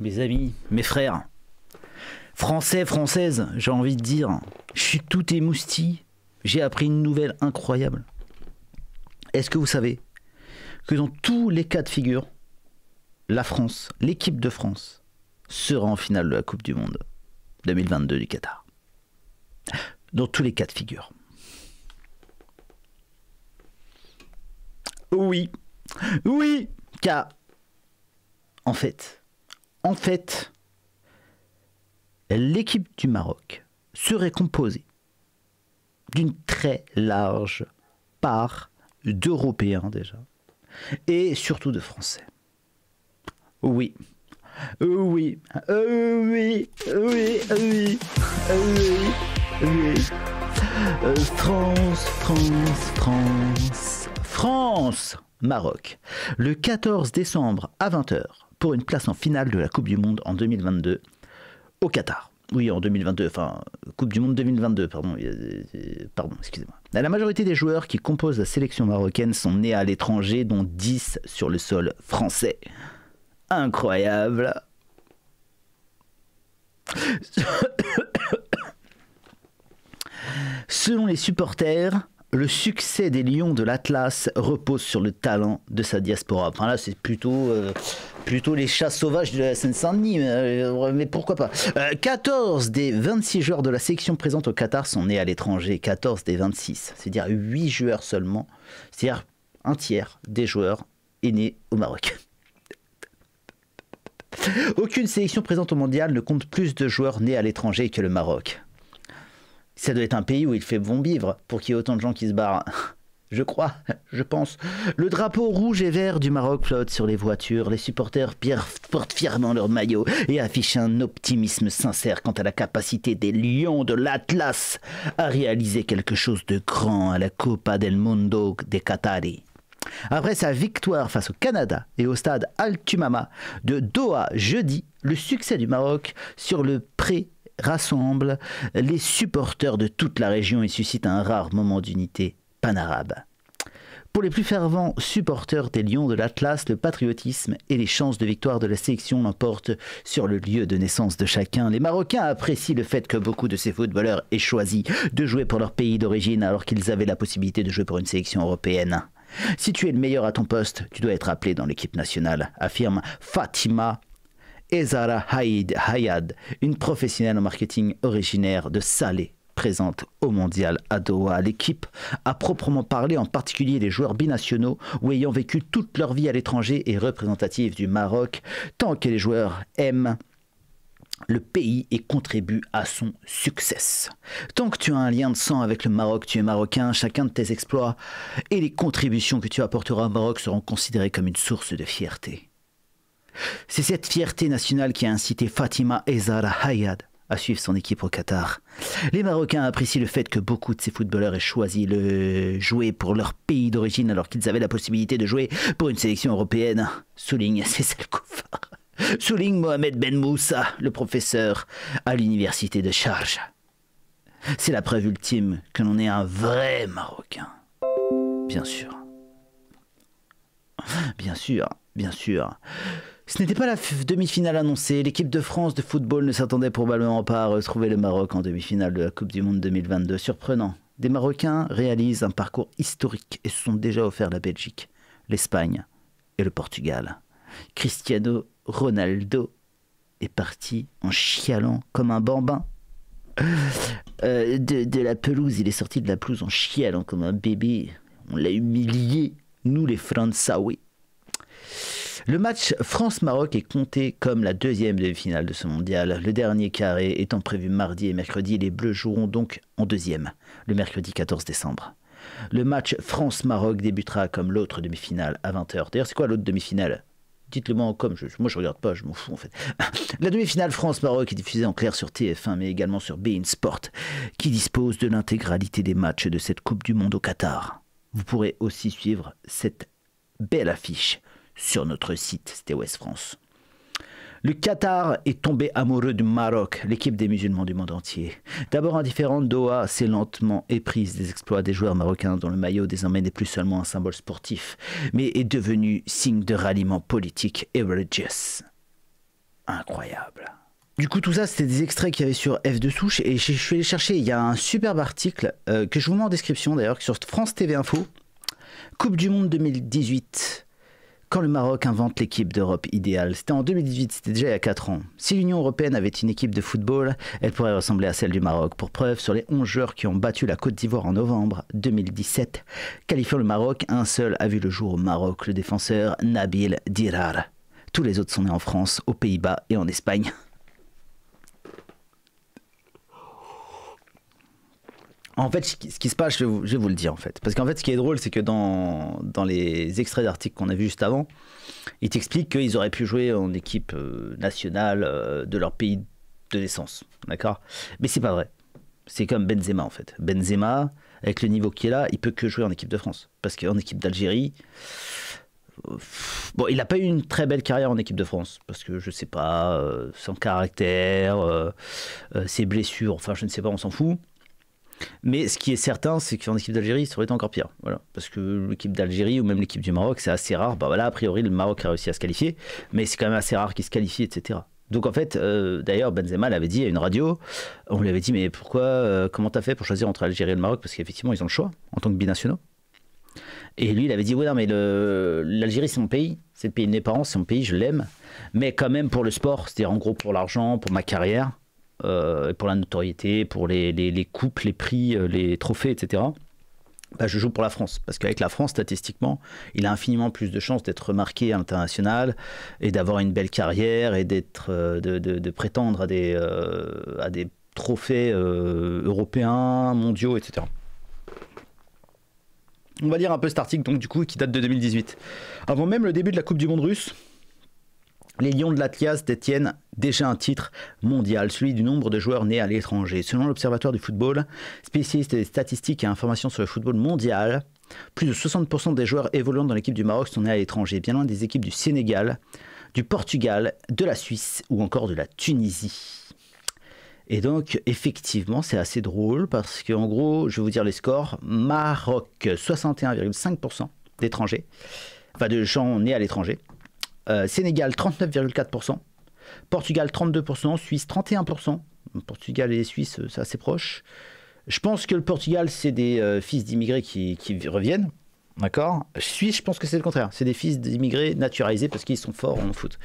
mes amis, mes frères, français, françaises, j'ai envie de dire, je suis tout émoustillé. j'ai appris une nouvelle incroyable. Est-ce que vous savez que dans tous les cas de figure, la France, l'équipe de France, sera en finale de la Coupe du Monde 2022 du Qatar Dans tous les cas de figure. Oui, oui, car en fait, en fait, l'équipe du Maroc serait composée d'une très large part d'Européens déjà, et surtout de Français. Oui, oui, euh, oui, oui, oui, euh, oui, oui. Euh, France, France, France, France, Maroc. Le 14 décembre à 20h, pour une place en finale de la Coupe du Monde en 2022 au Qatar. Oui, en 2022, enfin, Coupe du Monde 2022, pardon, pardon, excusez-moi. La majorité des joueurs qui composent la sélection marocaine sont nés à l'étranger, dont 10 sur le sol français. Incroyable Selon les supporters, le succès des Lions de l'Atlas repose sur le talent de sa diaspora. Enfin là, c'est plutôt, euh, plutôt les chats sauvages de la Seine-Saint-Denis, hein, euh, mais, pourquoi pas. 14 euh, des 26 joueurs de la sélection présente au Qatar sont nés à l'étranger. 14 des 26, c'est-à-dire 8 joueurs seulement, c'est-à-dire un tiers des joueurs est né au Maroc. Aucune sélection présente au mondial ne compte plus de joueurs nés à l'étranger que le Maroc. Ça doit être un pays où il fait bon vivre pour qu'il y ait autant de gens qui se barrent. Je crois, je pense. Le drapeau rouge et vert du Maroc flotte sur les voitures. Les supporters portent fièrement leur maillot et affichent un optimisme sincère quant à la capacité des lions de l'Atlas à réaliser quelque chose de grand à la Copa del Mundo de Qatari. Après sa victoire face au Canada et au stade al de Doha jeudi, le succès du Maroc sur le pré rassemble les supporters de toute la région et suscite un rare moment d'unité panarabe. Pour les plus fervents supporters des Lions de l'Atlas, le patriotisme et les chances de victoire de la sélection l'emportent sur le lieu de naissance de chacun. Les Marocains apprécient le fait que beaucoup de ces footballeurs aient choisi de jouer pour leur pays d'origine alors qu'ils avaient la possibilité de jouer pour une sélection européenne. Si tu es le meilleur à ton poste, tu dois être appelé dans l'équipe nationale, affirme Fatima Ezara Haïd Hayad, une professionnelle en marketing originaire de Salé, présente au mondial à Doha. L'équipe a proprement parler, en particulier les joueurs binationaux ou ayant vécu toute leur vie à l'étranger, et représentative du Maroc, tant que les joueurs aiment le pays et contribue à son succès. Tant que tu as un lien de sang avec le Maroc, tu es marocain, chacun de tes exploits et les contributions que tu apporteras au Maroc seront considérés comme une source de fierté. C'est cette fierté nationale qui a incité Fatima Ezara Hayad à suivre son équipe au Qatar. Les Marocains apprécient le fait que beaucoup de ces footballeurs aient choisi de jouer pour leur pays d'origine alors qu'ils avaient la possibilité de jouer pour une sélection européenne, souligne Cécile Koufar. Souligne Mohamed Ben Moussa, le professeur à l'université de Charge. C'est la preuve ultime que l'on est un vrai Marocain. Bien sûr. Bien sûr, bien sûr. Ce n'était pas la demi-finale annoncée. L'équipe de France de football ne s'attendait probablement pas à retrouver le Maroc en demi-finale de la Coupe du Monde 2022. Surprenant. Des Marocains réalisent un parcours historique et se sont déjà offerts la Belgique, l'Espagne et le Portugal. Cristiano Ronaldo est parti en chialant comme un bambin. Euh, de, la pelouse, il est sorti de la pelouse en chialant comme un bébé. On l'a humilié, nous les Français, le match France-Maroc est compté comme la deuxième demi-finale de ce mondial. Le dernier carré étant prévu mardi et mercredi, les Bleus joueront donc en deuxième, le mercredi 14 décembre. Le match France-Maroc débutera comme l'autre demi-finale à 20h. D'ailleurs, c'est quoi l'autre demi-finale Dites-le moi en je, moi je regarde pas, je m'en fous en fait. La demi-finale France-Maroc est diffusée en clair sur TF1 mais également sur Bein Sport qui dispose de l'intégralité des matchs de cette Coupe du monde au Qatar. Vous pourrez aussi suivre cette belle affiche sur notre site, c'était West France. Le Qatar est tombé amoureux du Maroc, l'équipe des musulmans du monde entier. D'abord indifférente, Doha s'est lentement éprise des exploits des joueurs marocains dont le maillot désormais n'est plus seulement un symbole sportif, mais est devenu signe de ralliement politique et religieux. Incroyable. Du coup, tout ça, c'était des extraits qu'il y avait sur F2 Souche et je suis allé chercher, il y a un superbe article euh, que je vous mets en description d'ailleurs, sur France TV Info, Coupe du Monde 2018 quand le Maroc invente l'équipe d'Europe idéale. C'était en 2018, c'était déjà il y a 4 ans. Si l'Union européenne avait une équipe de football, elle pourrait ressembler à celle du Maroc. Pour preuve, sur les 11 joueurs qui ont battu la Côte d'Ivoire en novembre 2017, qualifiant le Maroc, un seul a vu le jour au Maroc, le défenseur Nabil Dirar. Tous les autres sont nés en France, aux Pays-Bas et en Espagne. En fait, ce qui se passe, je vais vous, le dire en fait. Parce qu'en fait, ce qui est drôle, c'est que dans, les extraits d'articles qu'on a vus juste avant, ils t'expliquent qu'ils auraient pu jouer en équipe euh, nationale euh, de leur pays de naissance. D'accord Mais c'est pas vrai. C'est comme Benzema en fait. Benzema, avec le niveau qu'il est là, il peut que jouer en équipe de France. Parce qu'en équipe d'Algérie, euh, Bon, il n'a pas eu une très belle carrière en équipe de France, parce que je sais pas, son caractère, ses blessures, enfin je ne sais pas, on s'en fout. Mais ce qui est certain, c'est qu'en équipe d'Algérie, ça aurait été encore pire. Parce que l'équipe d'Algérie ou même l'équipe du Maroc, c'est assez rare. Bah voilà, a priori, le Maroc a réussi à se qualifier, mais c'est quand même assez rare qu'il se qualifie, etc. Donc en fait, euh, d'ailleurs, Benzema l'avait dit à une radio, on lui avait dit, mais pourquoi, euh, comment t'as fait pour choisir entre l'Algérie et le Maroc Parce qu'effectivement, ils ont le choix en tant que binationaux. Et lui, il avait dit, oui, non, mais l'Algérie, c'est mon pays, c'est le pays de mes parents, c'est mon pays, je l'aime. Mais quand même pour le sport, c'est-à-dire en gros pour l'argent, pour ma carrière, euh, pour la notoriété, pour les, les, les, coupes, les prix, euh, les trophées, etc. Bah, je joue pour la France. Parce qu'avec la France, statistiquement, il a infiniment plus de chances d'être remarqué à l'international et d'avoir une belle carrière et d'être, euh, de, de, prétendre à des, à des trophées européens, mondiaux, etc. On va lire un peu cet article, donc, du coup, qui date de 2018. Avant même le début de la Coupe du Monde russe, les Lions de l'Atlas détiennent déjà un titre mondial, celui du nombre de joueurs nés à l'étranger. Selon l'Observatoire du football, spécialiste des statistiques et informations sur le football mondial, plus de 60% des joueurs évoluant dans l'équipe du Maroc sont nés à l'étranger, bien loin des équipes du Sénégal, du Portugal, de la Suisse ou encore de la Tunisie. Et donc, effectivement, c'est assez drôle parce qu'en gros, je vais vous dire les scores. Maroc, 61,5% d'étrangers, enfin de gens nés à l'étranger. Euh, Sénégal 39,4%, Portugal 32%, Suisse 31%. Portugal et Suisse, euh, c'est assez proche. Je pense que le Portugal, c'est des euh, fils d'immigrés qui, reviennent. D'accord Suisse, je pense que c'est le contraire. C'est des fils d'immigrés naturalisés parce qu'ils sont forts en foot.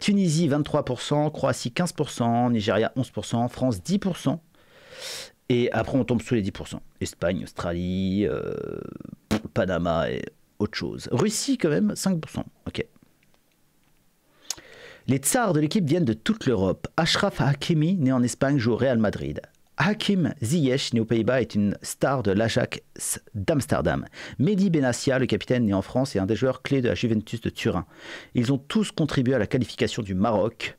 Tunisie, 23%, Croatie, 15%, Nigeria, 11%, France, 10%. Et après, on tombe sous les 10%. Espagne, Australie, Panama et autre chose. Russie, quand même, 5%. Ok. Les tsars de l'équipe viennent de toute l'Europe. Ashraf Hakimi, né en Espagne, joue au Real Madrid. Hakim Ziyech, né aux Pays-Bas, est une star de l'Ajax d'Amsterdam. Mehdi Benassia, le capitaine né en France, est un des joueurs clés de la Juventus de Turin. Ils ont tous contribué à la qualification du Maroc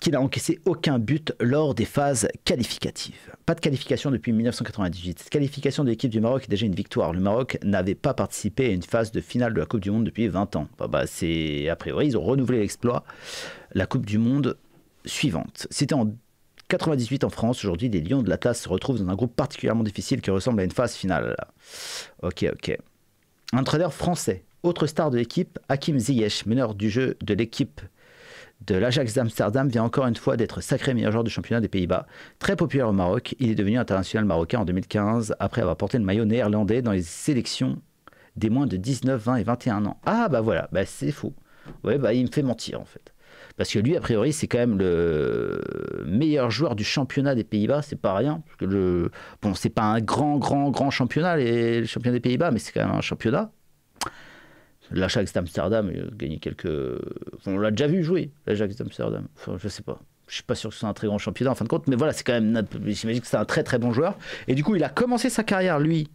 qui n'a encaissé aucun but lors des phases qualificatives. Pas de qualification depuis 1998. Cette qualification de l'équipe du Maroc est déjà une victoire. Le Maroc n'avait pas participé à une phase de finale de la Coupe du Monde depuis 20 ans. Bah, bah, c'est a priori, ils ont renouvelé l'exploit. La Coupe du Monde suivante. C'était en 98 en France. Aujourd'hui, les Lions de l'Atlas se retrouvent dans un groupe particulièrement difficile qui ressemble à une phase finale. Ok, ok. Un français, autre star de l'équipe, Hakim Ziyech, meneur du jeu de l'équipe de l'Ajax d'Amsterdam vient encore une fois d'être sacré meilleur joueur du championnat des Pays-Bas. Très populaire au Maroc, il est devenu international marocain en 2015 après avoir porté le maillot néerlandais dans les sélections des moins de 19, 20 et 21 ans. Ah bah voilà, bah c'est faux. Ouais bah il me fait mentir en fait. Parce que lui, a priori, c'est quand même le meilleur joueur du championnat des Pays-Bas, c'est pas rien. que le... Bon, c'est pas un grand, grand, grand championnat, les... le championnat des Pays-Bas, mais c'est quand même un championnat. L'Ajax Amsterdam gagné quelques. on l'a déjà vu jouer, l'Ajax Amsterdam. Enfin, je sais pas. Je suis pas sûr que ce soit un très grand championnat en fin de compte, mais voilà, c'est quand même. J'imagine que c'est un très très bon joueur. Et du coup, il a commencé sa carrière, lui,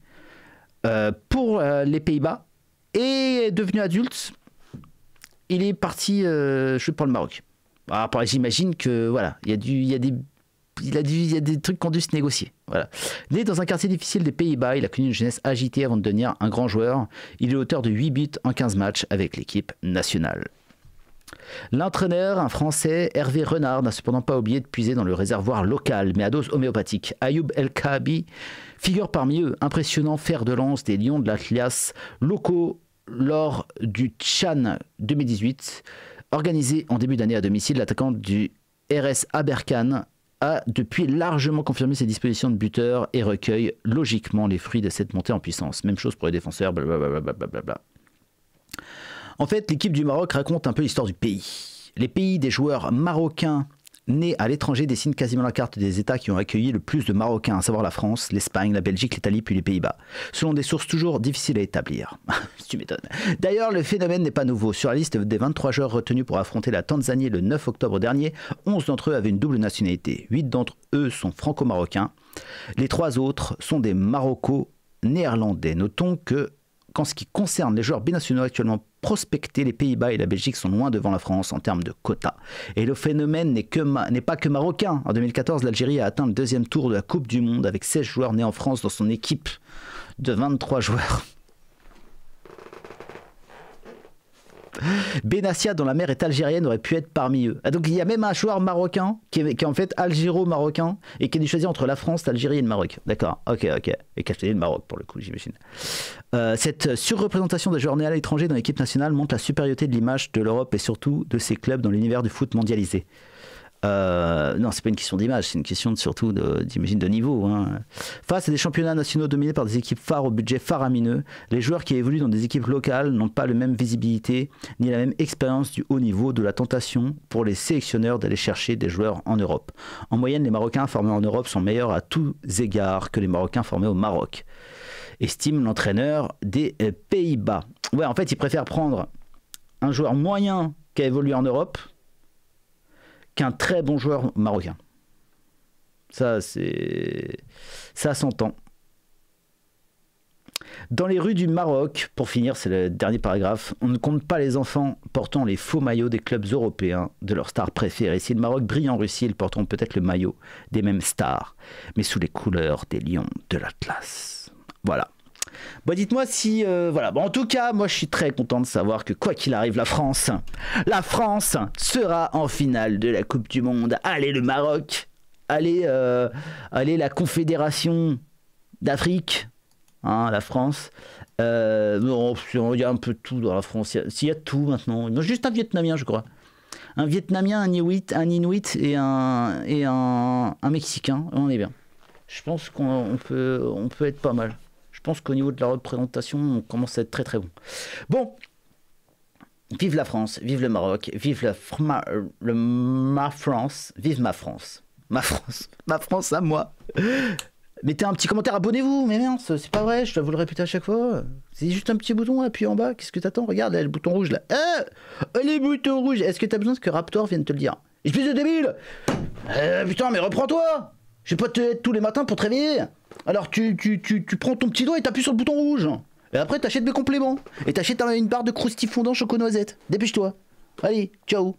euh, pour euh, les Pays-Bas et devenu adulte. Il est parti, euh, je sais le Maroc. Alors, ah, j'imagine que voilà, il y, a du, y a des il, a y a des trucs qu'on dû se négocier. Né dans un quartier difficile des Pays-Bas, il a connu une jeunesse agitée avant de devenir un grand joueur. Il est auteur de 8 buts en 15 matchs avec l'équipe nationale. L'entraîneur, un Français, Hervé Renard, n'a cependant pas oublié de puiser dans le réservoir local, mais à dose homéopathique. Ayoub El khabi figure parmi eux, impressionnant fer de lance des Lions de l'Atlas locaux lors du Tchan 2018, organisé en début d'année à domicile. L'attaquant du RS Aberkan a depuis largement confirmé ses dispositions de buteur et recueille logiquement les fruits de cette montée en puissance. Même chose pour les défenseurs, blablabla. En fait, l'équipe du Maroc raconte un peu l'histoire du pays. Les pays des joueurs marocains nés à l'étranger dessinent quasiment la carte des États qui ont accueilli le plus de Marocains, à savoir la France, l'Espagne, la Belgique, l'Italie puis les Pays-Bas, selon des sources toujours difficiles à établir. tu m'étonnes. D'ailleurs, le phénomène n'est pas nouveau. Sur la liste des 23 joueurs retenus pour affronter la Tanzanie le 9 octobre dernier, 11 d'entre eux avaient une double nationalité. 8 d'entre eux sont franco-marocains. Les trois autres sont des Marocos néerlandais. Notons que qu'en ce qui concerne les joueurs binationaux actuellement prospectés, les Pays-Bas et la Belgique sont loin devant la France en termes de quotas. Et le phénomène n'est pas que marocain. En 2014, l'Algérie a atteint le deuxième tour de la Coupe du Monde avec 16 joueurs nés en France dans son équipe de 23 joueurs. Benassia, dont la mère est algérienne, aurait pu être parmi eux. Ah, donc il y a même un joueur marocain qui est, en fait algéro-marocain et qui a choisi entre la France, l'Algérie et le Maroc. D'accord, ok, ok. Et qui a choisi le Maroc pour le coup, j'imagine. Euh, cette surreprésentation des joueurs étrangers à l'étranger dans l'équipe nationale montre la supériorité de l'image de l'Europe et surtout de ses clubs dans l'univers du foot mondialisé. Non, euh, non, c'est pas une question d'image, c'est une question de, surtout, d'imagine, de, niveau. Hein. Face à des championnats nationaux dominés par des équipes phares au budget faramineux, les joueurs qui évoluent dans des équipes locales n'ont pas la même visibilité ni la même expérience du haut niveau de la tentation pour les sélectionneurs d'aller chercher des joueurs en Europe. En moyenne, les Marocains formés en Europe sont meilleurs à tous égards que les Marocains formés au Maroc, estime l'entraîneur des euh, Pays-Bas. Ouais, en fait, ils préfèrent prendre un joueur moyen qui a évolué en Europe qu'un très bon joueur marocain. Ça, c'est. Ça s'entend. Dans les rues du Maroc, pour finir, c'est le dernier paragraphe, on ne compte pas les enfants portant les faux maillots des clubs européens de leurs stars préférées. Si le Maroc brille en Russie, ils porteront peut-être le maillot des mêmes stars, mais sous les couleurs des lions de l'Atlas. Voilà. Bah dites-moi si... Euh, voilà, en tout cas, moi je suis très content de savoir que quoi qu'il arrive, la France, la France sera en finale de la Coupe du Monde. Allez le Maroc, allez, euh, allez la Confédération d'Afrique, hein, la France. Euh, bon, il y a un peu tout dans la France, S'il y, a, tout maintenant. juste un Vietnamien je crois. Un Vietnamien, un Inuit, un Inuit et un, et un Mexicain, on est bien. Je pense qu'on peut, on peut être pas mal. Je pense qu'au niveau de la représentation, on commence à être très très bon. Bon, vive la France, vive le Maroc, vive la euh, ma, France, vive ma France. Ma France, ma France à moi. Mettez un petit commentaire, abonnez-vous, mais non, c'est pas vrai, je dois vous le répéter à chaque fois. C'est juste un petit bouton, puis en bas, qu'est-ce que t'attends Regarde, le bouton rouge là. Eh Les boutons rouges Est-ce que t'as besoin que Raptor vienne te le dire Espèce de débile eh, Putain, mais reprends-toi Je vais pas te tous les matins pour te réveiller alors tu, tu, tu, prends ton petit doigt et t'appuies sur le bouton rouge. Et après t'achètes mes compléments. Et t'achètes une barre de fondant choco-noisette. Dépêche-toi. Allez, ciao